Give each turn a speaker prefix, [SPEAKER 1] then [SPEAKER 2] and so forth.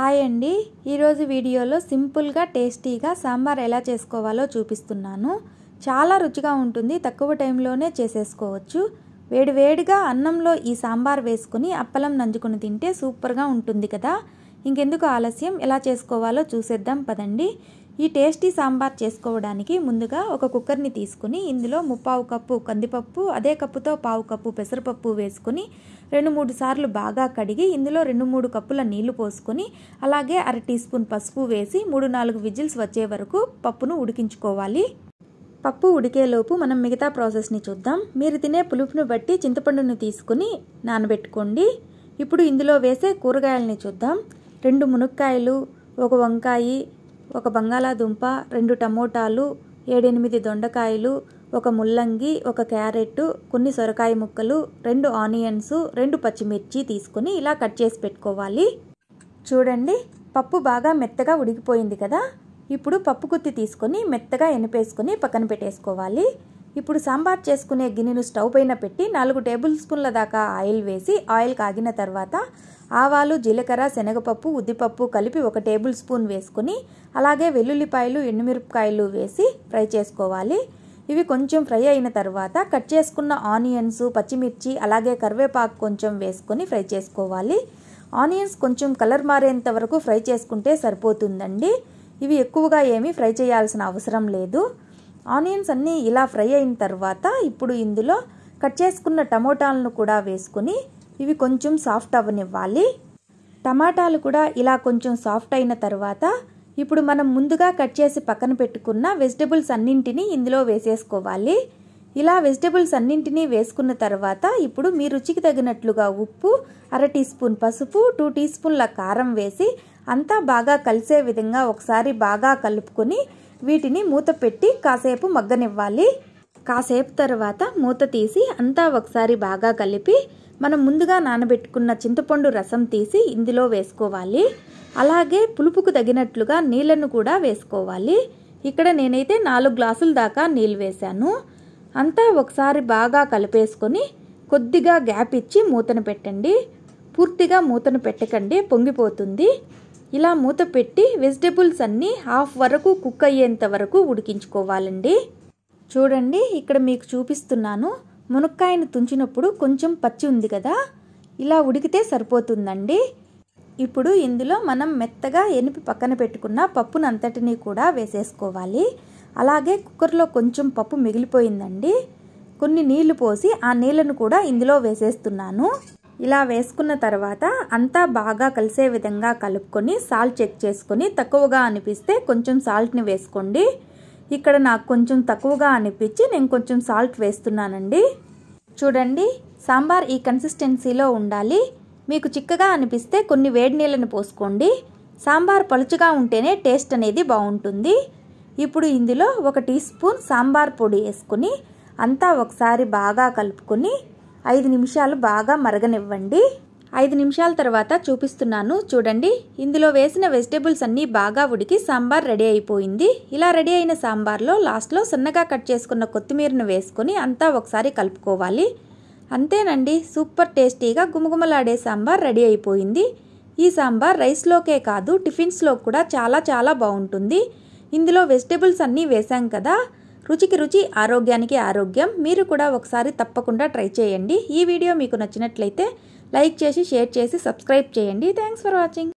[SPEAKER 1] hi అండి ఈరోజు వీడియోలో సింపుల్గా టేస్టీగా సాంబార్ ఎలా చేసుకోవాలో చూపిస్తున్నాను చాలా రుచిగా ఉంటుంది తక్కువ టైంలోనే చేసేసుకోవచ్చు వేడివేడిగా అన్నంలో ఈ సాంబార్ వేసుకుని అప్పలం నంజుకుని తింటే సూపర్గా ఉంటుంది కదా ఇంకెందుకు ఆలస్యం ఎలా చేసుకోవాలో చూసేద్దాం పదండి ఈ టేస్టీ సాంబార్ చేసుకోవడానికి ముందుగా ఒక కుక్కర్ని తీసుకుని ఇందులో ముప్పావు కప్పు కందిపప్పు అదే కప్పుతో పావు కప్పు పెసరపప్పు వేసుకుని రెండు మూడు సార్లు బాగా కడిగి ఇందులో రెండు మూడు కప్పుల నీళ్లు పోసుకొని అలాగే అర టీ స్పూన్ పసుపు వేసి మూడు నాలుగు విజిల్స్ వచ్చే వరకు పప్పును ఉడికించుకోవాలి పప్పు ఉడికేలోపు మనం మిగతా ప్రాసెస్ని చూద్దాం మీరు తినే పులుపును బట్టి చింతపండును తీసుకుని నానబెట్టుకోండి ఇప్పుడు ఇందులో వేసే కూరగాయలని చూద్దాం రెండు మునక్కాయలు ఒక వంకాయి ఒక బంగాళాదుంప రెండు టమోటాలు ఏడెనిమిది దొండకాయలు ఒక ముల్లంగి ఒక క్యారెట్ కొన్ని సొరకాయ ముక్కలు రెండు ఆనియన్స్ రెండు పచ్చిమిర్చి తీసుకుని ఇలా కట్ చేసి పెట్టుకోవాలి చూడండి పప్పు బాగా మెత్తగా ఉడికిపోయింది కదా ఇప్పుడు పప్పు కుత్తి తీసుకొని మెత్తగా ఎనిపేసుకొని పక్కన పెట్టేసుకోవాలి ఇప్పుడు సాంబార్ చేసుకునే గిన్నెను స్టవ్ పైన పెట్టి నాలుగు టేబుల్ స్పూన్ల దాకా ఆయిల్ వేసి ఆయిల్ కాగిన తర్వాత ఆవాలు జీలకర్ర శనగపప్పు ఉద్దిపప్పు కలిపి ఒక టేబుల్ స్పూన్ వేసుకుని అలాగే వెల్లుల్లిపాయలు ఎండుమిరపకాయలు వేసి ఫ్రై చేసుకోవాలి ఇవి కొంచెం ఫ్రై అయిన తర్వాత కట్ చేసుకున్న ఆనియన్స్ పచ్చిమిర్చి అలాగే కరివేపాకు కొంచెం వేసుకొని ఫ్రై చేసుకోవాలి ఆనియన్స్ కొంచెం కలర్ మారేంత వరకు ఫ్రై చేసుకుంటే సరిపోతుందండి ఇవి ఎక్కువగా ఏమీ ఫ్రై చేయాల్సిన అవసరం లేదు ఆనియన్స్ అన్నీ ఇలా ఫ్రై అయిన తర్వాత ఇప్పుడు ఇందులో కట్ చేసుకున్న టమోటాలను కూడా వేసుకుని ఇవి కొంచెం సాఫ్ట్ అవ్వనివ్వాలి టమాటాలు కూడా ఇలా కొంచెం సాఫ్ట్ అయిన తర్వాత ఇప్పుడు మనం ముందుగా కట్ చేసి పక్కన పెట్టుకున్న వెజిటబుల్స్ అన్నింటినీ ఇందులో వేసేసుకోవాలి ఇలా వెజిటబుల్స్ అన్నింటినీ వేసుకున్న తర్వాత ఇప్పుడు మీ రుచికి తగినట్లుగా ఉప్పు అర టీ స్పూన్ పసుపు టూ టీ స్పూన్ల కారం వేసి అంతా బాగా కలిసే విధంగా ఒకసారి బాగా కలుపుకొని వీటిని మూత పెట్టి కాసేపు మగ్గనివ్వాలి కాసేపు తర్వాత మూత తీసి అంతా ఒకసారి బాగా కలిపి మనం ముందుగా నానబెట్టుకున్న చింతపండు రసం తీసి ఇందులో వేసుకోవాలి అలాగే పులుపుకు తగినట్లుగా నీళ్ళను కూడా వేసుకోవాలి ఇక్కడ నేనైతే నాలుగు గ్లాసుల దాకా నీళ్ళు వేశాను అంతా ఒకసారి బాగా కలిపేసుకొని కొద్దిగా గ్యాప్ ఇచ్చి మూతను పెట్టండి పూర్తిగా మూతను పెట్టకండి పొంగిపోతుంది ఇలా మూత పెట్టి వెజిటేబుల్స్ అన్నీ హాఫ్ వరకు కుక్ అయ్యేంత వరకు ఉడికించుకోవాలండి చూడండి ఇక్కడ మీకు చూపిస్తున్నాను మునక్కాయను తుంచినప్పుడు కొంచెం పచ్చి ఉంది కదా ఇలా ఉడికితే సరిపోతుందండి ఇప్పుడు ఇందులో మనం మెత్తగా ఎనిపి పక్కన పెట్టుకున్న పప్పును అంతటినీ కూడా వేసేసుకోవాలి అలాగే కుక్కర్లో కొంచెం పప్పు మిగిలిపోయిందండి కొన్ని నీళ్లు పోసి ఆ నీళ్లను కూడా ఇందులో వేసేస్తున్నాను ఇలా వేసుకున్న తర్వాత అంతా బాగా కలిసే విధంగా కలుపుకొని సాల్ట్ చెక్ చేసుకొని తక్కువగా అనిపిస్తే కొంచెం సాల్ట్ని వేసుకోండి ఇక్కడ నాకు కొంచెం తక్కువగా అనిపించి నేను కొంచెం సాల్ట్ వేస్తున్నానండి చూడండి సాంబార్ ఈ కన్సిస్టెన్సీలో ఉండాలి మీకు చిక్కగా అనిపిస్తే కొన్ని వేడి నీళ్ళని పోసుకోండి సాంబార్ పలుచగా ఉంటేనే టేస్ట్ అనేది బాగుంటుంది ఇప్పుడు ఇందులో ఒక టీ స్పూన్ సాంబార్ పొడి వేసుకుని అంతా ఒకసారి బాగా కలుపుకొని ఐదు నిమిషాలు బాగా మరగనివ్వండి ఐదు నిమిషాల తర్వాత చూపిస్తున్నాను చూడండి ఇందులో వేసిన వెజిటేబుల్స్ అన్నీ బాగా ఉడికి సాంబార్ రెడీ అయిపోయింది ఇలా రెడీ అయిన సాంబార్లో లాస్ట్లో సన్నగా కట్ చేసుకున్న కొత్తిమీరను వేసుకొని అంతా ఒకసారి కలుపుకోవాలి అంతేనండి సూపర్ టేస్టీగా గుమగుమలాడే సాంబార్ రెడీ అయిపోయింది ఈ సాంబార్ రైస్లోకే కాదు టిఫిన్స్లో కూడా చాలా చాలా బాగుంటుంది ఇందులో వెజిటేబుల్స్ అన్నీ వేసాం కదా రుచికి రుచి ఆరోగ్యానికి ఆరోగ్యం మీరు కూడా ఒకసారి తప్పకుండా ట్రై చేయండి ఈ వీడియో మీకు నచ్చినట్లయితే లైక్ చేసి షేర్ చేసి సబ్స్క్రైబ్ చేయండి థ్యాంక్స్ ఫర్ వాచింగ్